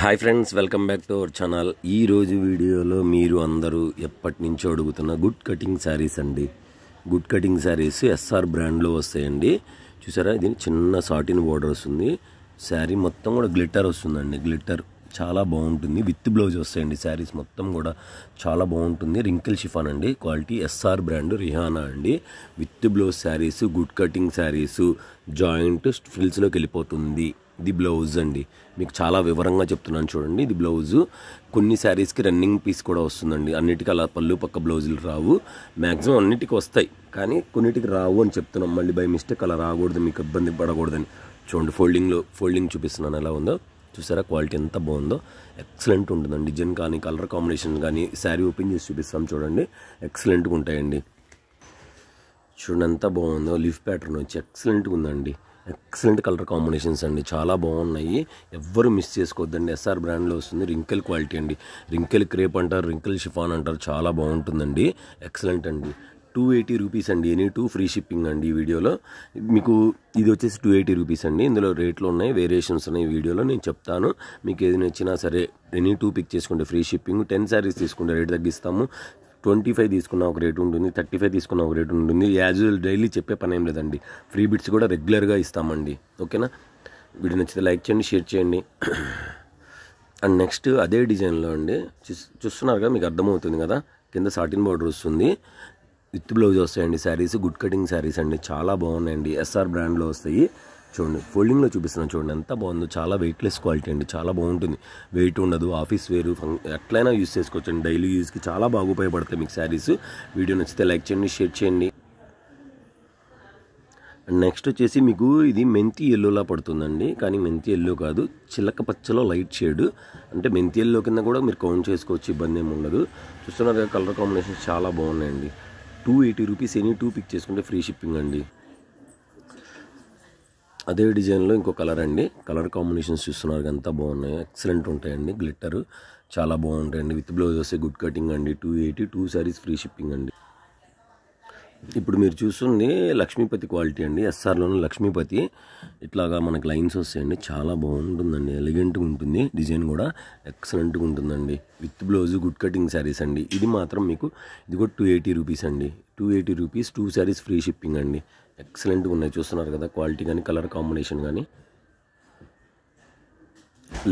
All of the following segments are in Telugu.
hi friends welcome back to our channel ఈరోజు వీడియోలో మీరు అందరూ ఎప్పటి నుంచో అడుగుతున్న గుడ్ కటింగ్ శారీస్ అండి గుడ్ కటింగ్ శారీస్ ఎస్ఆర్ బ్రాండ్లో వస్తాయండి చూసారా ఇది చిన్న సాటిన్ బోర్డర్ వస్తుంది శారీ మొత్తం కూడా గ్లిట్టర్ వస్తుందండి గ్లిట్టర్ చాలా బాగుంటుంది విత్ బ్లౌజ్ వస్తాయండి శారీస్ మొత్తం కూడా చాలా బాగుంటుంది రింకిల్ షిఫాన్ అండి క్వాలిటీ ఎస్ఆర్ బ్రాండ్ రిహానా అండి with blouse saris good cutting saris joint ఫిల్స్లోకి వెళ్ళిపోతుంది ఇది బ్లౌజ్ అండి మీకు చాలా వివరంగా చెప్తున్నాను చూడండి ఇది బ్లౌజ్ కొన్ని శారీస్కి రన్నింగ్ పీస్ కూడా వస్తుందండి అన్నిటికీ అలా పళ్ళు పక్క బ్లౌజులు రావు మ్యాక్సిమం అన్నిటికి వస్తాయి కానీ కొన్నిటికి రావు అని చెప్తున్నాం మళ్ళీ బై మిస్టేక్ అలా రాకూడదు మీకు ఇబ్బంది పడకూడదని చూడండి ఫోల్డింగ్లో ఫోల్డింగ్ చూపిస్తున్నాను ఎలా ఉందో చూసారా క్వాలిటీ ఎంత బాగుందో ఎక్సలెంట్ ఉంటుందండి డిజైన్ కానీ కలర్ కాంబినేషన్ కానీ శారీ ఓపెన్ చేసి చూపిస్తాం చూడండి ఎక్సలెంట్గా ఉంటాయండి చూడండి ఎంత బాగుందో లిఫ్ట్ ప్యాటర్న్ వచ్చి ఎక్సలెంట్గా ఉందండి ఎక్సలెంట్ కలర్ కాంబినేషన్స్ అండి చాలా బాగున్నాయి ఎవ్వరు మిస్ చేసుకోవద్దండి ఎస్ఆర్ బ్రాండ్లో వస్తుంది రింకిల్ క్వాలిటీ అండి రింకిల్ క్రేప్ అంటారు రింకిల్ షిఫాన్ అంటారు చాలా బాగుంటుందండి ఎక్సలెంట్ అండి టూ ఎయిటీ రూపీస్ అండి ఎనీ టూ ఫ్రీ షిప్పింగ్ అండి ఈ వీడియోలో మీకు ఇది వచ్చేసి టూ ఎయిటీ రూపీస్ అండి ఇందులో రేట్లు ఉన్నాయి వేరియేషన్స్ ఉన్నాయి ఈ వీడియోలో నేను చెప్తాను మీకు ఏది నచ్చినా సరే ఎనీ టూ పిక్ చేసుకుంటే ఫ్రీ షిప్పింగ్ టెన్ శారీస్ తీసుకుంటే రేట్ తగ్గిస్తాము ట్వంటీ ఫైవ్ తీసుకున్న ఒక రేటు ఉంటుంది థర్టీ ఫైవ్ తీసుకున్న ఒక రేటు ఉంటుంది యాజ్ యూజువల్ డైలీ చెప్పే పని ఏం లేదండి ఫ్రీ బిట్స్ కూడా రెగ్యులర్గా ఇస్తామండి ఓకేనా వీడియో నచ్చితే లైక్ చేయండి షేర్ చేయండి అండ్ నెక్స్ట్ అదే డిజైన్లో అండి చూస్తున్నారుగా మీకు అర్థమవుతుంది కదా కింద సాటిన్ బార్డర్ వస్తుంది విత్ బ్లౌజ్ వస్తాయండి శారీస్ గుడ్ కటింగ్ శారీస్ అండి చాలా బాగున్నాయండి ఎస్ఆర్ బ్రాండ్లో వస్తాయి చూడండి ఫోల్డింగ్లో చూపిస్తున్నాను చూడండి ఎంత బాగుందో చాలా వెయిట్లెస్ క్వాలిటీ అండి చాలా బాగుంటుంది వెయిట్ ఉండదు ఆఫీస్ వేరు ఎట్లయినా యూస్ చేసుకోవచ్చు అండి డైలీ యూజ్కి చాలా బాగా ఉపయోగపడతాయి మీకు శారీస్ వీడియో నచ్చితే లైక్ చేయండి షేర్ చేయండి నెక్స్ట్ వచ్చేసి మీకు ఇది మెంతి ఎల్లోలా పడుతుందండి కానీ మెంతి ఎల్లో కాదు చిలక పచ్చలో లైట్ షేడ్ అంటే మెంతి ఎల్లో కింద కూడా మీరు కౌంట్ చేసుకోవచ్చు ఇబ్బంది ఏమి ఉండదు చూస్తున్నారు కలర్ కాంబినేషన్ చాలా బాగున్నాయండి two eighty rupees any two pick చేసుకుంటే ఫ్రీ షిప్పింగ్ అండి అదే డిజైన్లో ఇంకో కలర్ అండి కలర్ కాంబినేషన్స్ చూస్తున్నారు అంత బాగున్నాయి ఎక్సలెంట్ ఉంటాయండి గ్లిట్టర్ చాలా బాగుంటాయండి విత్ బ్లౌజ్ వస్తే గుడ్ కటింగ్ అండి two eighty two saris free shipping అండి ఇప్పుడు మీరు చూస్తుంది లక్ష్మీపతి క్వాలిటీ అండి ఎస్ఆర్లోని లక్ష్మీపతి ఇట్లాగా మనకు లైన్స్ వస్తాయండి చాలా బాగుంటుందండి ఎలిగెంట్గా ఉంటుంది డిజైన్ కూడా ఎక్సలెంట్గా ఉంటుందండి with blouse good cutting saris అండి ఇది మాత్రం మీకు ఇది కూడా టూ ఎయిటీ రూపీస్ అండి two eighty rupees two saris free shipping అండి ఎక్సలెంట్గా ఉన్నాయి చూస్తున్నారు కదా క్వాలిటీ కానీ కలర్ కాంబినేషన్ కానీ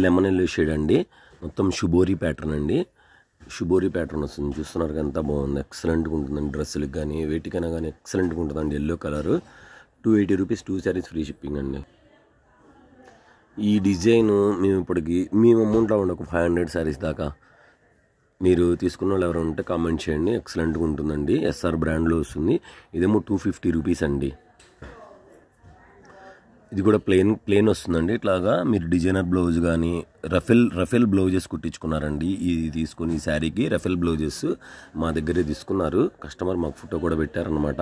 లెమన్ ఎల్లో షేడ్ అండి మొత్తం షుబోరీ ప్యాటర్న్ అండి షుబోరి ప్యాటర్న్ వస్తుంది చూస్తున్నారు ఎంత బాగుంది ఎక్సలెంట్గా ఉంటుందండి డ్రెస్సులకు కానీ వేటికైనా కానీ ఎక్సలెంట్గా ఉంటుందండి yellow colour two eighty rupees two saris free shipping అండి ఈ డిజైన్ మేము ఇప్పటికి మేము అమౌంట్లో ఉండే ఒక ఫైవ్ హండ్రెడ్ శారీస్ దాకా మీరు తీసుకున్న వాళ్ళు ఎవరు ఉంటే కామెంట్ చేయండి ఎక్సలెంట్గా ఉంటుందండి ఎస్ఆర్ బ్రాండ్లో వస్తుంది ఇదేమో టూ ఫిఫ్టీ రూపీస్ అండి ఇది కూడా ప్లెయిన్ ప్లెయిన్ వస్తుందండి ఇట్లాగా మీరు డిజైనర్ బ్లౌజ్ కానీ రఫెల్ రఫెల్ బ్లౌజెస్ కుట్టించుకున్నారండి ఇది తీసుకొని ఈ శారీకి రఫెల్ బ్లౌజెస్ మా దగ్గరే తీసుకున్నారు కస్టమర్ మాకు ఫోటో కూడా పెట్టారనమాట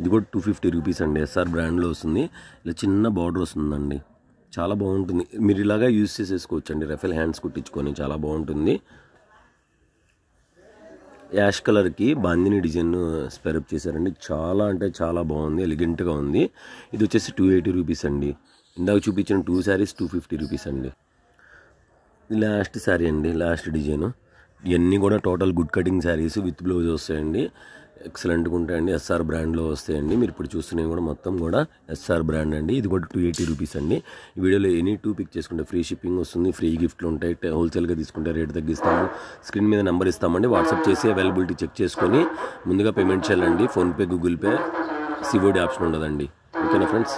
ఇది కూడా టూ ఫిఫ్టీ రూపీస్ అండి ఎస్ఆర్ బ్రాండ్లో వస్తుంది ఇలా చిన్న బార్డర్ వస్తుందండి చాలా బాగుంటుంది మీరు ఇలాగా యూస్ చేసేసుకోవచ్చండి రఫెల్ హ్యాండ్స్ కుట్టించుకొని చాలా బాగుంటుంది యాష్ కలర్కి బాందిని డిజైన్ స్పెరప్ చేశారండి చాలా అంటే చాలా బాగుంది ఎలిగెంట్గా ఉంది ఇది వచ్చేసి టూ ఎయిటీ రూపీస్ అండి ఇందాక చూపించిన two saris two fifty rupees అండి లాస్ట్ శారీ అండి లాస్ట్ డిజైను ఇవన్నీ కూడా total good cutting saris with blouse వస్తాయండి ఎక్సలెంట్గా ఉంటాయండి ఎస్ఆర్ బ్రాండ్లో వస్తాయండి మీరు ఇప్పుడు చూస్తున్నాయి కూడా మొత్తం కూడా ఎస్ఆర్ బ్రాండ్ అండి ఇది కూడా టూ ఎయిటీ రూపీస్ అండి ఈ వీడియోలో ఎనీ టూ పిక్ చేసుకుంటే ఫ్రీ షిప్పింగ్ వస్తుంది ఫ్రీ గిఫ్ట్లు ఉంటాయి హోల్సేల్గా తీసుకుంటే రేట్ తగ్గిస్తాము స్క్రీన్ మీద నెంబర్ ఇస్తామండి వాట్సాప్ చేసి అవైలబిలిటీ చెక్ చేసుకొని ముందుగా పేమెంట్ చేయాలండి PhonePe Google Pay COD option ఉండదండి ఓకేనా ఫ్రెండ్స్